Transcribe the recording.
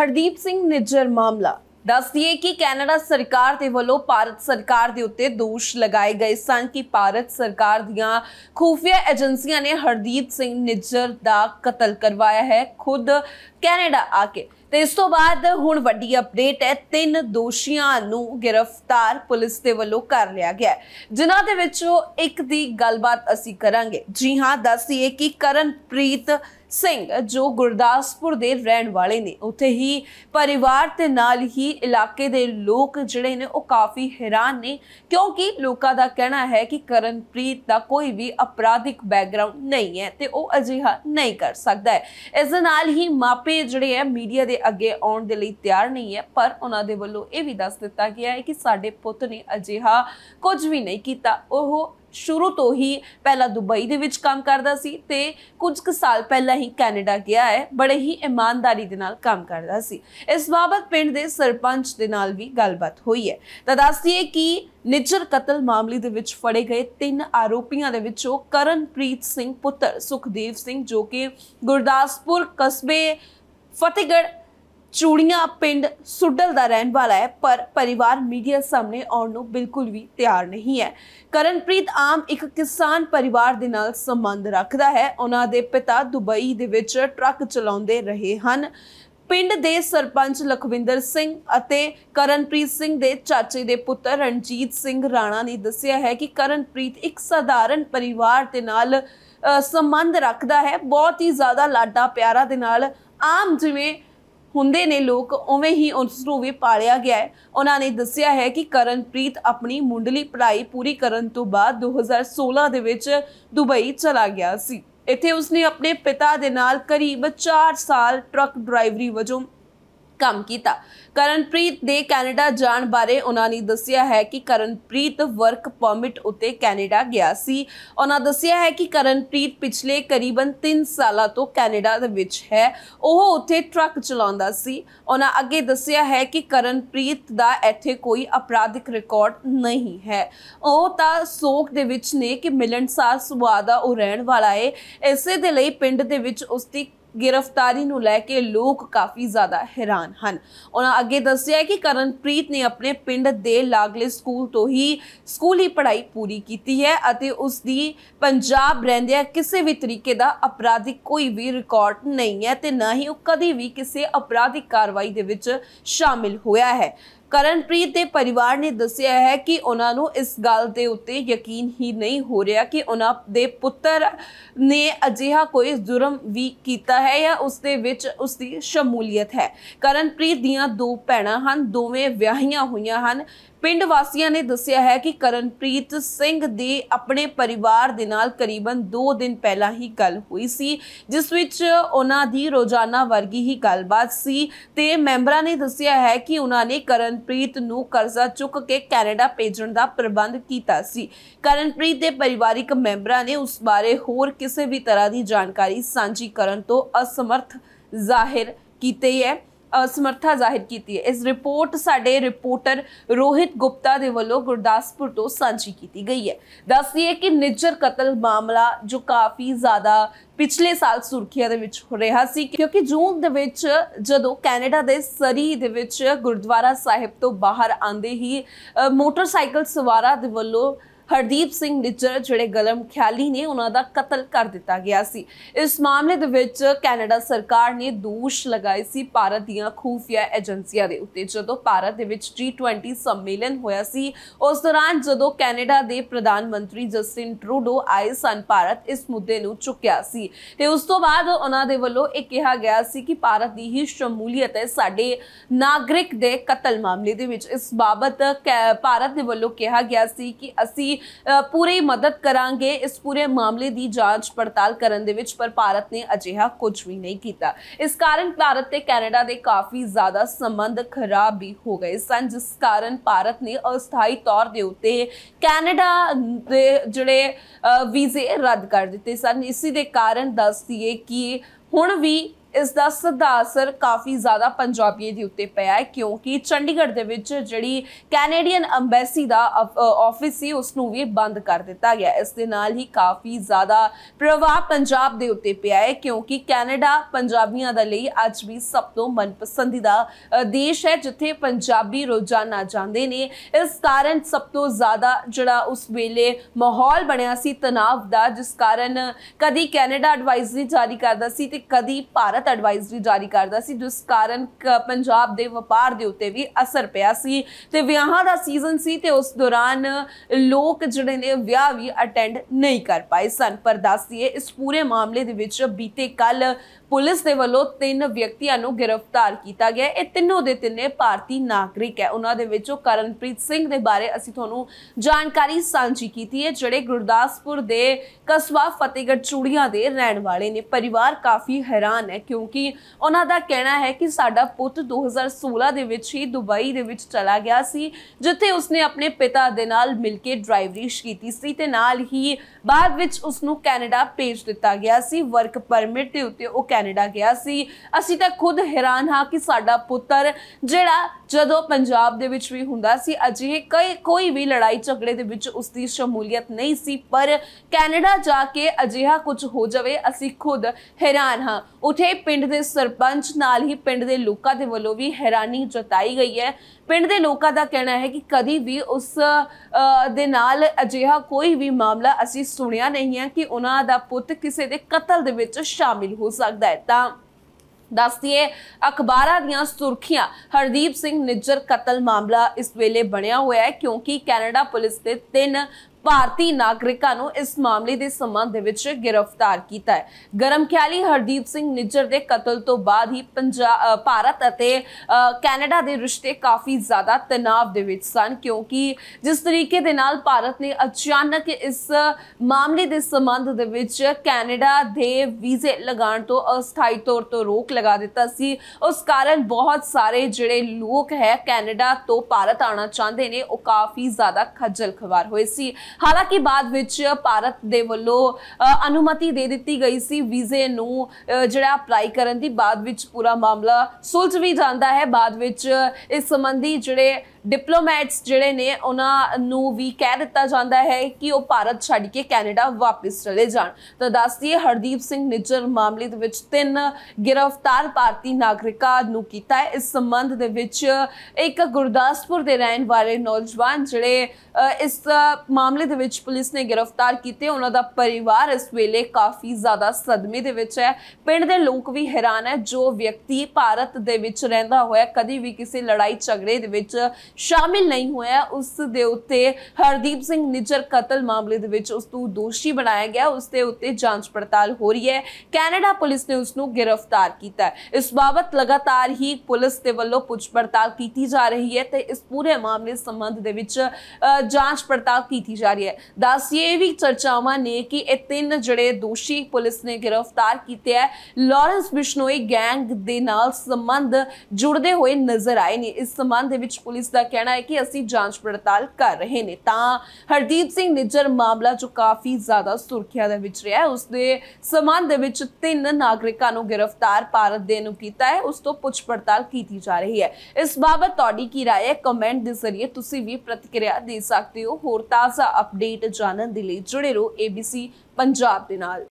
ਹਰਦੀਪ ਸਿੰਘ ਨਿੱਜਰ ਮਾਮਲਾ ਦੱਸ ਦਈਏ ਕਿ ਕੈਨੇਡਾ ਸਰਕਾਰ ਦੇ ਵੱਲੋਂ ਭਾਰਤ ਸਰਕਾਰ ਦੇ ਉੱਤੇ ਦੋਸ਼ ਲਗਾਏ ਗਏ ਸਨ ਕਿ ਭਾਰਤ ਸਰਕਾਰ ਦੀਆਂ ਖੂਫੀਆ ਏਜੰਸੀਆਂ ਨੇ ਹਰਦੀਪ ਸਿੰਘ ਨਿੱਜਰ ਦਾ ਕਤਲ ਕਰਵਾਇਆ ਹੈ ਖੁਦ ਕੈਨੇਡਾ ਆ ਕੇ ਤੇ ਇਸ ਤੋਂ ਬਾਅਦ ਹੁਣ ਵੱਡੀ ਅਪਡੇਟ ਹੈ ਤਿੰਨ ਦੋਸ਼ੀਆਂ ਨੂੰ ਗ੍ਰਿਫਤਾਰ ਪੁਲਿਸ ਦੇ ਵੱਲੋਂ ਕਰ ਲਿਆ ਗਿਆ ਜਿਨ੍ਹਾਂ ਦੇ ਵਿੱਚੋਂ ਇੱਕ ਦੀ ਗੱਲਬਾਤ ਅਸੀਂ ਕਰਾਂਗੇ ਜੀ ਹਾਂ ਦਈਏ ਕਿ ਕਰਨਪ੍ਰੀਤ ਸਿੰਘ ਜੋ ਗੁਰਦਾਸਪੁਰ ਦੇ ਰਹਿਣ ਵਾਲੇ ਨੇ ਉੱਥੇ ਹੀ ਪਰਿਵਾਰ ਤੇ ਨਾਲ ਹੀ ਇਲਾਕੇ ਦੇ ਲੋਕ ਜਿਹੜੇ ਨੇ ਉਹ ਕਾਫੀ ਹੈਰਾਨ ਨੇ ਕਿਉਂਕਿ ਲੋਕਾਂ ਦਾ ਕਹਿਣਾ ਹੈ ਕਿ ਕਰਨਪ੍ਰੀਤ ਦਾ ਕੋਈ ਵੀ ਅਪਰਾਧਿਕ ਬੈਕਗ੍ਰਾਉਂਡ ਨਹੀਂ ਹੈ ਤੇ ਉਹ ਅਜਿਹਾ ਨਹੀਂ ਕਰ ਸਕਦਾ ਹੈ ਇਸ ਦੇ ਨਾਲ ਹੀ ਮਾਪੇ ਜਿਹੜੇ ਹੈ ਮੀਡੀਆ ਦੇ ਅੱਗੇ ਆਉਣ ਦੇ ਲਈ ਤਿਆਰ ਨਹੀਂ ਹੈ ਪਰ ਉਹਨਾਂ ਦੇ ਵੱਲੋਂ ਇਹ ਵੀ ਦੱਸ ਦਿੱਤਾ ਗਿਆ ਹੈ ਕਿ ਸਾਡੇ ਪੁੱਤ ਨੇ ਅਜਿਹਾ ਕੁਝ ਵੀ ਨਹੀਂ ਕੀਤਾ ਉਹ ਸ਼ੁਰੂ ਤੋਂ ਹੀ ਪਹਿਲਾਂ ਦੁਬਈ ਦੇ ਵਿੱਚ ਕੰਮ ਕਰਦਾ ਸੀ ਤੇ ਕੁਝ ਕੁ ਸਾਲ ਪਹਿਲਾਂ ਹੀ ਕੈਨੇਡਾ ਗਿਆ ਹੈ ਬੜੇ ਹੀ ਇਮਾਨਦਾਰੀ ਦੇ ਨਾਲ ਕੰਮ ਕਰਦਾ ਸੀ ਇਸ ਬਾਬਤ ਪਿੰਡ ਦੇ ਸਰਪੰਚ ਦੇ ਨਾਲ ਵੀ ਗੱਲਬਾਤ ਹੋਈ ਹੈ ਤਾਂ ਦੱਸਦੀਏ ਕਿ ਨਿੱਜਰ ਕਤਲ ਮਾਮਲੇ ਦੇ ਵਿੱਚ ਫੜੇ ਗਏ ਤਿੰਨ ਆਰੋਪੀਆਂ ਦੇ ਵਿੱਚੋਂ ਕਰਨਪ੍ਰੀਤ ਸਿੰਘ ਪੁੱਤਰ ਸੁਖਦੇਵ ਸਿੰਘ ਜੋ ਕਿ ਗੁਰਦਾਸਪੁਰ ਕਸਬੇ ਫਤਿਹਗੜ੍ਹ ਚੂੜੀਆਂ ਪਿੰਡ ਸੁੱਡਲ ਦਾ ਰਹਿਣ ਵਾਲਾ ਹੈ ਪਰ ਪਰਿਵਾਰ ਮੀਡੀਆ ਸਾਹਮਣੇ ਆਉਣ ਨੂੰ ਬਿਲਕੁਲ ਵੀ ਤਿਆਰ ਨਹੀਂ ਹੈ ਕਰਨਪ੍ਰੀਤ ਆਮ ਇੱਕ ਕਿਸਾਨ ਪਰਿਵਾਰ ਦੇ ਨਾਲ ਸੰਬੰਧ ਰੱਖਦਾ ਹੈ ਉਹਨਾਂ ਦੇ ਪਿਤਾ ਦੁਬਈ ਦੇ ਵਿੱਚ ਟਰੱਕ ਚਲਾਉਂਦੇ ਰਹੇ ਹਨ ਪਿੰਡ ਦੇ ਸਰਪੰਚ ਲਖਵਿੰਦਰ ਸਿੰਘ ਅਤੇ ਕਰਨਪ੍ਰੀਤ ਸਿੰਘ ਦੇ ਚਾਚੇ ਦੇ ਪੁੱਤਰ ਰਣਜੀਤ ਸਿੰਘ ਰਾਣਾ ਨੇ ਦੱਸਿਆ ਹੈ ਕਿ ਕਰਨਪ੍ਰੀਤ ਇੱਕ ਸਧਾਰਨ ਪਰਿਵਾਰ ਦੇ ਨਾਲ ਸੰਬੰਧ ਰੱਖਦਾ ਹੈ ਬਹੁਤ ਹੀ ਜ਼ਿਆਦਾ ਲਾਡਾ ਪਿਆਰਾ ਦੇ ਨਾਲ ਆਮ ਜਿਵੇਂ ਹੁੰਦੇ ਨੇ ਲੋਕ ਉਵੇਂ ਹੀ ਉਸ ਨੂੰ ਵੀ ਪਾਲਿਆ ਗਿਆ ਹੈ ਉਹਨਾਂ ਨੇ ਦੱਸਿਆ ਹੈ ਕਿ ਕਰਨਪ੍ਰੀਤ ਆਪਣੀ ਮੁੰਡਲੀ ਪੜ੍ਹਾਈ ਪੂਰੀ ਕਰਨ ਤੋਂ ਬਾਅਦ 2016 ਦੇ ਵਿੱਚ ਦੁਬਈ ਚਲਾ ਗਿਆ ਸੀ ਇੱਥੇ ਉਸਨੇ ਆਪਣੇ ਪਿਤਾ ਦੇ ਨਾਲ ਕਰੀਬ 4 ਸਾਲ ਟਰੱਕ ਡਰਾਈਵਰੀ ਵਜੋਂ ਕੰਮ ਕੀਤਾ ਕਰਨਪ੍ਰੀਤ ਦੇ ਕੈਨੇਡਾ ਜਾਣ ਬਾਰੇ ਉਹਨਾਂ ਨੇ ਦੱਸਿਆ ਹੈ ਕਿ ਕਰਨਪ੍ਰੀਤ ਵਰਕ ਪਰਮਿਟ ਉਤੇ ਕੈਨੇਡਾ ਗਿਆ ਸੀ ਉਹਨਾਂ ਦੱਸਿਆ ਹੈ ਕਿ ਕਰਨਪ੍ਰੀਤ ਪਿਛਲੇ ਕਰੀਬਨ 3 ਸਾਲਾਂ ਤੋਂ ਕੈਨੇਡਾ ਦੇ ਵਿੱਚ ਹੈ ਉਹ ਉੱਥੇ ਟਰੱਕ ਚਲਾਉਂਦਾ ਸੀ ਉਹਨਾਂ ਅੱਗੇ ਦੱਸਿਆ ਹੈ ਕਿ ਕਰਨਪ੍ਰੀਤ ਦਾ ਇੱਥੇ ਕੋਈ ਅਪਰਾਧਿਕ ਰਿਕਾਰਡ ਨਹੀਂ ਹੈ ਉਹ ਤਾਂ ਸੋਕ ਦੇ ਵਿੱਚ ਨੇ ਕਿ ਮਿਲਣਸਾਰ ਸੁਭਾਅ ਦਾ ਉਹ ਰਹਿਣ ਵਾਲਾ ਏ ਇਸੇ ਦੇ ਲਈ ਪਿੰਡ ਦੇ ਵਿੱਚ ਉਸ ਦੀ ਗ੍ਰਿਫਤਾਰੀ ਨੂੰ ਲੈ ਕੇ ਲੋਕ ਕਾਫੀ ਜ਼ਿਆਦਾ ਹੈਰਾਨ ਹਨ ਉਹਨਾਂ ਅੱਗੇ ਦੱਸਿਆ ਕਿ ਕਰਨਪ੍ਰੀਤ ਨੇ ਆਪਣੇ ਪਿੰਡ ਦੇ ਲਾਗਲੇ ਸਕੂਲ ਤੋਂ ਹੀ ਸਕੂਲੀ ਪੜ੍ਹਾਈ ਪੂਰੀ ਕੀਤੀ ਹੈ ਅਤੇ ਉਸ ਦੀ ਪੰਜਾਬ ਰਹਿੰਦਿਆਂ ਕਿਸੇ ਵੀ ਤਰੀਕੇ ਦਾ ਅਪਰਾਧਿਕ ਕੋਈ ਵੀ ਰਿਕਾਰਡ ਨਹੀਂ ਹੈ ਤੇ ਨਾ ਹੀ ਉਹ ਕਦੀ ਵੀ ਕਿਸੇ ਅਪਰਾਧਿਕ ਕਾਰਵਾਈ ਦੇ ਵਿੱਚ ਸ਼ਾਮਿਲ ਹੋਇਆ ਹੈ ਕਰਨਪ੍ਰੀਤ ਦੇ ਪਰਿਵਾਰ ਨੇ ਦੱਸਿਆ ਹੈ ਕਿ ਉਹਨਾਂ ਨੂੰ ਇਸ ਗੱਲ ਦੇ ਉੱਤੇ ਯਕੀਨ ਹੀ ਨਹੀਂ ਹੋ ਰਿਹਾ ਕਿ ਉਹਨਾਂ ਦੇ ਪੁੱਤਰ ਨੇ ਅਜਿਹਾ ਕੋਈ ਜ਼ੁਰਮ ਵੀ ਕੀਤਾ ਹੈ ਜਾਂ ਉਸ ਦੇ ਵਿੱਚ ਉਸ ਦੀ ਸ਼ਮੂਲੀਅਤ ਹੈ ਕਰਨਪ੍ਰੀਤ ਦੀਆਂ ਦੋ ਭੈਣਾਂ ਹਨ ਦੋਵੇਂ ਵਿਆਹੀਆਂ ਹੋਈਆਂ ਹਨ ਪਿੰਡ ਵਾਸੀਆਂ ਨੇ ਦੱਸਿਆ ਹੈ ਕਿ ਕਰਨਪ੍ਰੀਤ ਸਿੰਘ ਦੀ ਆਪਣੇ ਪਰਿਵਾਰ ਦੇ ਨਾਲ ਕਰੀਬਨ 2 ਦਿਨ ਪਹਿਲਾਂ ਹੀ ਗੱਲ ਹੋਈ ਸੀ ਜਿਸ ਵਿੱਚ ਉਹਨਾਂ ਦੀ ਰੋਜ਼ਾਨਾ ਵਰਗੀ ਹੀ ਗੱਲਬਾਤ ਸੀ ਤੇ ਮੈਂਬਰਾਂ ਨੇ ਦੱਸਿਆ ਹੈ ਕਿ ਉਹਨਾਂ ਨੇ ਕਰਨ ਕਰਨਪ੍ਰੀਤ ਨੂੰ ਕਰਜ਼ਾ ਚੁੱਕ ਕੇ ਕੈਨੇਡਾ ਭੇਜਣ ਦਾ ਪ੍ਰਬੰਧ ਕੀਤਾ ਸੀ ਕਰਨਪ੍ਰੀਤ ਦੇ ਪਰਿਵਾਰਿਕ ਮੈਂਬਰਾਂ ਨੇ ਉਸ ਬਾਰੇ ਹੋਰ ਕਿਸੇ ਵੀ ਤਰ੍ਹਾਂ ਦੀ ਜਾਣਕਾਰੀ ਸਾਂਝੀ ਕਰਨ ਤੋਂ ਅਸਮਰਥ ਜ਼ਾਹਿਰ ਕੀਤੀ ਹੈ ਅਸਮਰਥਾ ਜ਼ਾਹਿਰ ਕੀਤੀ ਹੈ ਇਸ ਰਿਪੋਰਟ ਸਾਡੇ ਰਿਪੋਰਟਰ ਰੋਹਿਤ ਗੁਪਤਾ ਦੇ ਵੱਲੋਂ ਗੁਰਦਾਸਪੁਰ ਤੋਂ ਸਾਂਝੀ ਕੀਤੀ ਗਈ ਹੈ ਦੱਸਦੀਏ ਕਿ ਨਿੱਜਰ ਕਤਲ ਮਾਮਲਾ ਜੋ ਕਾਫੀ ਜ਼ਿਆਦਾ ਪਿਛਲੇ ਸਾਲ ਸੁਰਖੀਆਂ ਦੇ ਵਿੱਚ ਹੋ ਰਿਹਾ ਸੀ ਕਿਉਂਕਿ ਜੂਨ ਦੇ ਵਿੱਚ ਜਦੋਂ ਕੈਨੇਡਾ ਦੇ ਸਰੀ ਦੇ ਵਿੱਚ ਗੁਰਦੁਆਰਾ ਸਾਹਿਬ ਤੋਂ ਬਾਹਰ ਆਂਦੇ ਹੀ ਮੋਟਰਸਾਈਕਲ ਸਵਾਰਾ ਦੇ ਵੱਲੋਂ ਹਰਦੀਪ ਸਿੰਘ ਨਿੱਜਰ ਜਿਹੜੇ ਗਲਮ ਖਿਆਲੀ ਨੇ ਉਹਨਾਂ ਦਾ ਕਤਲ ਕਰ ਦਿੱਤਾ ਗਿਆ ਸੀ ਇਸ ਮਾਮਲੇ ਦੇ ਵਿੱਚ ਕੈਨੇਡਾ ਸਰਕਾਰ ਨੇ ਦੋਸ਼ ਲਗਾਏ ਸੀ ਭਾਰਤ ਦੀਆਂ ਖੂਫੀਆ ਏਜੰਸੀਆਂ ਦੇ ਉੱਤੇ ਜਦੋਂ ਭਾਰਤ ਦੇ ਵਿੱਚ G20 ਸੰਮੇਲਨ ਹੋਇਆ ਸੀ ਉਸ ਦੌਰਾਨ ਜਦੋਂ ਕੈਨੇਡਾ ਦੇ ਪ੍ਰਧਾਨ ਮੰਤਰੀ ਜਸਟਿਨ ਟਰੂਡੋ ਆਏ ਸਨ ਭਾਰਤ ਇਸ ਮੁੱਦੇ ਨੂੰ ਚੁੱਕਿਆ ਸੀ ਤੇ ਉਸ ਤੋਂ ਬਾਅਦ ਉਹਨਾਂ ਦੇ ਵੱਲੋਂ ਇਹ ਕਿਹਾ ਗਿਆ ਸੀ ਕਿ ਭਾਰਤ ਦੀ ਹੀ ਸ਼ਮੂਲੀਅਤ ਹੈ ਸਾਡੇ ਨਾਗਰਿਕ ਦੇ ਕਤਲ ਮਾਮਲੇ ਦੇ ਵਿੱਚ ਇਸ ਬਾਬਤ ਭਾਰਤ ਦੇ ਵੱਲੋਂ ਕਿਹਾ ਗਿਆ ਸੀ ਕਿ ਅਸੀਂ ਪੂਰੀ ਮਦਦ ਕਰਾਂਗੇ ਇਸ ਪੂਰੇ ਮਾਮਲੇ ਦੀ ਜਾਂਚ ਪੜਤਾਲ ਕਰਨ ਦੇ ਵਿੱਚ ਪਰ ਭਾਰਤ ਨੇ ਅਜਿਹਾ ਕੁਝ ਵੀ ਨਹੀਂ ਕੀਤਾ ਇਸ ਕਾਰਨ ਭਾਰਤ ਤੇ ਕੈਨੇਡਾ ਦੇ ਕਾਫੀ ਜ਼ਿਆਦਾ ਸੰਬੰਧ ਖਰਾਬ ਵੀ ਹੋ ਗਏ ਸਨ ਜਿਸ ਕਾਰਨ ਭਾਰਤ ਨੇ ਅਸਥਾਈ ਤੌਰ ਦੇ ਉੱਤੇ ਕੈਨੇਡਾ ਦੇ ਜਿਹੜੇ ਵੀਜ਼ੇ ਰੱਦ ਕਰ ਦਿੱਤੇ ਸਨ ਇਸੇ ਦੇ ਕਾਰਨ ਹੈ ਕਿ ਹੁਣ ਵੀ ਇਸ ਦਾ ਸਦਾ ਅਸਰ ਕਾਫੀ ਜ਼ਿਆਦਾ ਪੰਜਾਬੀਏ ਦੇ ਉੱਤੇ ਪਿਆ ਹੈ ਕਿਉਂਕਿ ਚੰਡੀਗੜ੍ਹ ਦੇ ਵਿੱਚ ਜਿਹੜੀ ਕੈਨੇਡੀਅਨ ਐਮਬੈਸੀ ਦਾ ਆਫਿਸ ਸੀ ਉਸ ਨੂੰ ਵੀ ਬੰਦ ਕਰ ਦਿੱਤਾ ਗਿਆ ਇਸ ਦੇ ਨਾਲ ਹੀ ਕਾਫੀ ਜ਼ਿਆਦਾ ਪ੍ਰਭਾਵ ਪੰਜਾਬ ਦੇ ਉੱਤੇ ਪਿਆ ਹੈ ਕਿਉਂਕਿ ਕੈਨੇਡਾ ਪੰਜਾਬੀਆਂ ਦਾ ਲਈ ਅੱਜ ਵੀ ਸਭ ਤੋਂ ਮਨਪਸੰਦੀਦਾ ਦੇਸ਼ ਹੈ ਜਿੱਥੇ ਪੰਜਾਬੀ ਰੋਜ਼ਾਨਾ ਜਾਂਦੇ ਨੇ ਇਸ ਕਾਰਨ ਸਭ ਤੋਂ ਜ਼ਿਆਦਾ ਜਿਹੜਾ ਉਸ ਵੇਲੇ ਮਾਹੌਲ ਬਣਿਆ ਸੀ ਤਣਾਅ ਦਾ ਜਿਸ ਕਾਰਨ ਕਦੀ ਕੈਨੇਡਾ ਐਡਵਾਈਜ਼ਰੀ ਜਾਰੀ ਕਰਦਾ ਸੀ ਤੇ ਕਦੀ ਭਾਰਤ ਭਾਰਤ ਐਡਵਾਈਜ਼ਰੀ ਜਾਰੀ ਕਰਦਾ ਸੀ ਜਿਸ ਕਾਰਨ ਪੰਜਾਬ ਦੇ ਵਪਾਰ ਦੇ ਉੱਤੇ ਵੀ ਅਸਰ ਪਿਆ ਸੀ ਤੇ ਵਿਆਹਾਂ ਦਾ ਸੀਜ਼ਨ ਸੀ ਤੇ ਉਸ ਦੌਰਾਨ ਲੋਕ ਜਿਹੜੇ ਨੇ ਵਿਆਹ ਵੀ ਅਟੈਂਡ ਨਹੀਂ ਕਰ ਪਾਏ ਸਨ ਪਰ ਦੱਸ ਦਈਏ ਇਸ ਪੂਰੇ ਮਾਮਲੇ ਦੇ ਵਿੱਚ ਬੀਤੇ ਕੱਲ ਪੁਲਿਸ ਦੇ ਵੱਲੋਂ ਤਿੰਨ ਵਿਅਕਤੀਆਂ ਨੂੰ ਗ੍ਰਿਫਤਾਰ ਕੀਤਾ ਗਿਆ ਇਹ ਤਿੰਨੋਂ ਦੇ ਤਿੰਨੇ ਭਾਰਤੀ ਨਾਗਰਿਕ ਹੈ ਉਹਨਾਂ ਦੇ ਵਿੱਚੋਂ ਕਰਨਪ੍ਰੀਤ ਸਿੰਘ ਦੇ ਬਾਰੇ ਅਸੀਂ ਤੁਹਾਨੂੰ ਜਾਣਕਾਰੀ ਸਾਂਝੀ ਕੀਤੀ ਹੈ ਜਿਹੜੇ ਗੁਰਦਾਸਪੁਰ ਦੇ ਕਸਬਾ ਫਤਿਹਗੜ੍ਹ ਚੂੜੀਆਂ ਦੇ ਰਹਿਣ ਵਾਲੇ ਨੇ ਪਰਿਵਾਰ ਕਾਫੀ ਹੈਰਾਨ ਹੈ ਕਿਉਂਕਿ ਉਹਨਾਂ ਦਾ ਕਹਿਣਾ ਹੈ ਕਿ ਸਾਡਾ ਪੁੱਤ 2016 ਦੇ ਵਿੱਚ ਹੀ ਦੁਬਈ ਦੇ ਵਿੱਚ ਚਲਾ ਗਿਆ ਸੀ ਜਿੱਥੇ ਉਸਨੇ ਆਪਣੇ ਪਿਤਾ ਦੇ ਨਾਲ ਮਿਲ ਕੇ ਡਰਾਈਵਰੀ ਕੀਤੀ ਸੀ ਤੇ ਨਾਲ ਹੀ ਬਾਅਦ ਵਿੱਚ ਉਸ ਨੂੰ ਕੈਨੇਡਾ ਭੇਜ ਦਿੱਤਾ ਗਿਆ ਸੀ ਵਰਕ ਪਰਮਿਟ ਦੇ ਉੱਤੇ ਉਹ ਕੈਨੇਡਾ ਗਿਆ ਸੀ ਅਸੀਂ ਤਾਂ ਖੁਦ ਹੈਰਾਨ ਹਾਂ ਕਿ ਸਾਡਾ ਪੁੱਤਰ ਜਿਹੜਾ ਜਦੋਂ ਪੰਜਾਬ ਦੇ ਵਿੱਚ ਵੀ ਹੁੰਦਾ ਸੀ ਅਜਿਹੇ ਕਈ ਕੋਈ ਵੀ ਲੜਾਈ ਝਗੜੇ ਦੇ ਵਿੱਚ ਉਸ ਦੀ ਸ਼ਮੂਲੀਅਤ ਨਹੀਂ ਸੀ ਪਰ ਕੈਨੇਡਾ ਜਾ ਕੇ ਅਜਿਹਾ ਕੁਝ ਹੋ ਜਾਵੇ ਅਸੀਂ ਖੁਦ ਹੈਰਾਨ ਹਾਂ ਉਥੇ ਪਿੰਡ ਦੇ ਸਰਪੰਚ ਨਾਲ ਹੀ ਪਿੰਡ ਦੇ ਲੋਕਾਂ ਦੇ ਵੱਲੋਂ ਵੀ ਹੈਰਾਨੀ ਜਤਾਈ ਗਈ ਹੈ ਪਿੰਡ ਦੇ ਲੋਕਾਂ ਦਾ ਕਹਿਣਾ ਹੈ ਕਿ ਕਦੀ ਵੀ ਉਸ ਦੇ ਨਾਲ ਅਜਿਹਾ ਕੋਈ ਵੀ ਮਾਮਲਾ ਅਸੀਂ ਸੁਣਿਆ ਨਹੀਂ ਹੈ ਕਿ ਉਹਨਾਂ ਦਾ ਪੁੱਤ ਕਿਸੇ ਦੇ ਕਤਲ ਦੇ ਵਿੱਚ ਸ਼ਾਮਿਲ ਹੋ ਸਕਦਾ ਹੈ ਤਾਂ ਦੱਸ ਦਈਏ ਅਖਬਾਰਾਂ ਦੀਆਂ ਸੁਰਖੀਆਂ ਹਰਦੀਪ ਸਿੰਘ ਨਿੱਜਰ ਕਤਲ ਮਾਮਲਾ ਇਸ ਵੇਲੇ ਬਣਿਆ ਹੋਇਆ ਹੈ ਕਿਉਂਕਿ ਕੈਨੇਡਾ ਪੁਲਿਸ ਦੇ ਤਿੰਨ ਭਾਰਤੀ ਨਾਗਰਿਕਾਂ ਨੂੰ ਇਸ ਮਾਮਲੇ ਦੇ ਸੰਬੰਧ ਵਿੱਚ ਗ੍ਰਿਫਤਾਰ ਕੀਤਾ ਹੈ ਗਰਮਖਿਆਲੀ ਹਰਦੀਪ ਸਿੰਘ ਨਿੱਜਰ ਦੇ ਕਤਲ ਤੋਂ ਬਾਅਦ ਹੀ ਭਾਰਤ ਅਤੇ ਕੈਨੇਡਾ ਦੇ ਰਿਸ਼ਤੇ ਕਾਫੀ ਜ਼ਿਆਦਾ ਤਣਾਅ ਦੇ ਵਿੱਚ ਸਨ ਕਿਉਂਕਿ ਜਿਸ ਤਰੀਕੇ ਦੇ ਨਾਲ ਭਾਰਤ ਨੇ ਅਚਾਨਕ ਇਸ ਮਾਮਲੇ ਦੇ ਸੰਬੰਧ ਦੇ ਵਿੱਚ ਕੈਨੇਡਾ ਦੇ ਵੀਜ਼ੇ ਲਗਾਉਣ ਤੋਂ ਅਸਥਾਈ ਤੌਰ ਤੋਂ ਰੋਕ ਲਗਾ ਦਿੱਤਾ ਸੀ ਉਸ ਕਾਰਨ ਬਹੁਤ ਸਾਰੇ ਜਿਹੜੇ ਲੋਕ ਹੈ ਕੈਨੇਡਾ ਤੋਂ ਭਾਰਤ ਆਉਣਾ ਚਾਹੁੰਦੇ ਨੇ ਉਹ ਕਾਫੀ ਜ਼ਿਆਦਾ ਖੱਜਲ ਖਵਾਰ ਹੋਏ ਸੀ ਹਾਲਾਂਕਿ ਬਾਅਦ ਵਿੱਚ ਭਾਰਤ ਦੇ ਵੱਲੋਂ ਅਨੁਮਤੀ ਦੇ ਦਿੱਤੀ ਗਈ ਸੀ ਵੀਜ਼ੇ ਨੂੰ ਜਿਹੜਾ ਅਪਲਾਈ ਕਰਨ ਦੀ ਬਾਅਦ ਵਿੱਚ ਪੂਰਾ ਮਾਮਲਾ ਸੁਲਝ ਵੀ ਜਾਂਦਾ ਹੈ ਬਾਅਦ ਵਿੱਚ ਇਸ ਸੰਬੰਧੀ ਜਿਹੜੇ ਡਿਪਲੋਮੈਟਸ ਜਿਹੜੇ ਨੇ ਉਹਨਾਂ ਨੂੰ ਵੀ ਕਹਿ ਦਿੱਤਾ ਜਾਂਦਾ ਹੈ ਕਿ ਉਹ ਭਾਰਤ ਛੱਡ ਕੇ ਕੈਨੇਡਾ ਵਾਪਸ ਚਲੇ ਜਾਣ ਤਾਂ ਦੱਸਦੀਏ ਹਰਦੀਪ ਸਿੰਘ ਨਿੱਜਰ ਮਾਮਲੇ ਦੇ ਵਿੱਚ ਤਿੰਨ ਗ੍ਰਿਫਤਾਰ ਭਾਰਤੀ ਨਾਗਰਿਕਾਂ ਨੂੰ ਕੀਤਾ ਹੈ ਇਸ ਸੰਬੰਧ ਦੇ ਵਿੱਚ ਇੱਕ ਗੁਰਦਾਸਪੁਰ ਦੇ ਰਹਿਣ ਵਾਲੇ ਨੌਜਵਾਨ ਜਿਹੜੇ ਇਸ ਮਾਮਲੇ ਦੇ ਵਿੱਚ ਪੁਲਿਸ ਨੇ ਗ੍ਰਿਫਤਾਰ ਕੀਤੇ ਉਹਨਾਂ ਦਾ ਪਰਿਵਾਰ ਇਸ ਵੇਲੇ ਕਾਫੀ ਜ਼ਿਆਦਾ ਸਦਮੇ ਦੇ ਵਿੱਚ ਹੈ ਪਿੰਡ ਦੇ ਲੋਕ ਵੀ ਹੈਰਾਨ ਹੈ ਜੋ ਵਿਅਕਤੀ ਭਾਰਤ ਦੇ ਵਿੱਚ ਰਹਿੰਦਾ ਹੋਇਆ ਕਦੀ ਵੀ ਕਿਸੇ ਲੜਾਈ ਝਗੜੇ ਦੇ ਵਿੱਚ ਸ਼ਾਮਿਲ ਨਹੀਂ ਹੋਇਆ ਉਸ ਦੇ ਉੱਤੇ ਹਰਦੀਪ ਸਿੰਘ ਨਿੱਜਰ ਕਤਲ ਮਾਮਲੇ ਦੇ ਵਿੱਚ ਉਸ ਨੂੰ ਦੋਸ਼ੀ ਬਣਾਇਆ ਗਿਆ ਉਸ ਦੇ ਉੱਤੇ ਜਾਂਚ ਪੜਤਾਲ ਹੋ ਰਹੀ ਹੈ ਕੈਨੇਡਾ ਪੁਲਿਸ ਨੇ ਉਸ ਨੂੰ ਗ੍ਰਿਫਤਾਰ ਕੀਤਾ ਇਸ ਬਾਬਤ ਲਗਾਤਾਰ ਹੀ ਪੁਲਿਸ ਦੇ ਵੱਲੋਂ ਪੁੱਛ ਪੜਤਾਲ ਕੀਤੀ ਜਾ ਰਹੀ ਹੈ ਤੇ ਇਸ ਪੂਰੇ ਮਾਮਲੇ ਸੰਬੰਧ ਦੇ ਵਿੱਚ ਜਾਂਚ ਪੜਤਾਲ ਕੀਤੀ ਜਾ ਰਹੀ ਹੈ ਇਹ ਵੀ ਚਰਚਾਵਾਂ ਨੇ ਕਿ ਇਹ ਤਿੰਨ ਜਿਹੜੇ ਦੋਸ਼ੀ ਪੁਲਿਸ ਨੇ ਗ੍ਰਿਫਤਾਰ ਕੀਤੇ ਹੈ ਲਾਰੈਂਸ ਬਿਸ਼ਨੋਈ ਗੈਂਗ ਦੇ ਨਾਲ ਸੰਬੰਧ ਜੁੜਦੇ ਹੋਏ ਨਜ਼ਰ ਆਏ ਨੇ ਇਸ ਸੰਬੰਧ ਦੇ ਵਿੱਚ ਪੁਲਿਸ ਦਾ ਦਾ ਕਹਿਣਾ ਹੈ ਕਿ ਅਸੀਂ ਜਾਂਚ ਪੜਤਾਲ ਕਰ ਰਹੇ ਨੇ ਤਾਂ ਹਰਦੀਪ ਸਿੰਘ ਨਿੱਜਰ ਮਾਮਲਾ ਜੋ ਕਾਫੀ ਜ਼ਿਆਦਾ ਸੁਰਖੀਆਂ ਦੇ ਵਿੱਚ ਰਿਹਾ ਉਸ ਦੇ ਸਬੰਧ ਦੇ ਵਿੱਚ ਤਿੰਨ ਨਾਗਰਿਕਾਂ ਨੂੰ ਗ੍ਰਿਫਤਾਰ ਭਾਰਤ ਦੇ ਨੂੰ ਕੀਤਾ ਹੈ ਉਸ ਤੋਂ ਪੁੱਛ ਪੜਤਾਲ ਕੀਤੀ ਜਾ ਰਹੀ ਹੈ ਇਸ ਬਾਬਤ ਤੁਹਾਡੀ ਕੀ رائے ਹੈ ਕਮੈਂਟ ਦੇ ਜ਼ਰੀਏ ਤੁਸੀਂ ਵੀ ਪ੍ਰਤੀਕਿਰਿਆ ਦੇ ਸਕਦੇ ਹੋ ਹੋਰ ਤਾਜ਼ਾ ਅਪਡੇਟ ਜਾਣਨ ਦੇ ਲਈ ਜੁੜੇ ਰਹੋ ABC ਪੰਜਾਬ ਦੇ ਨਾਲ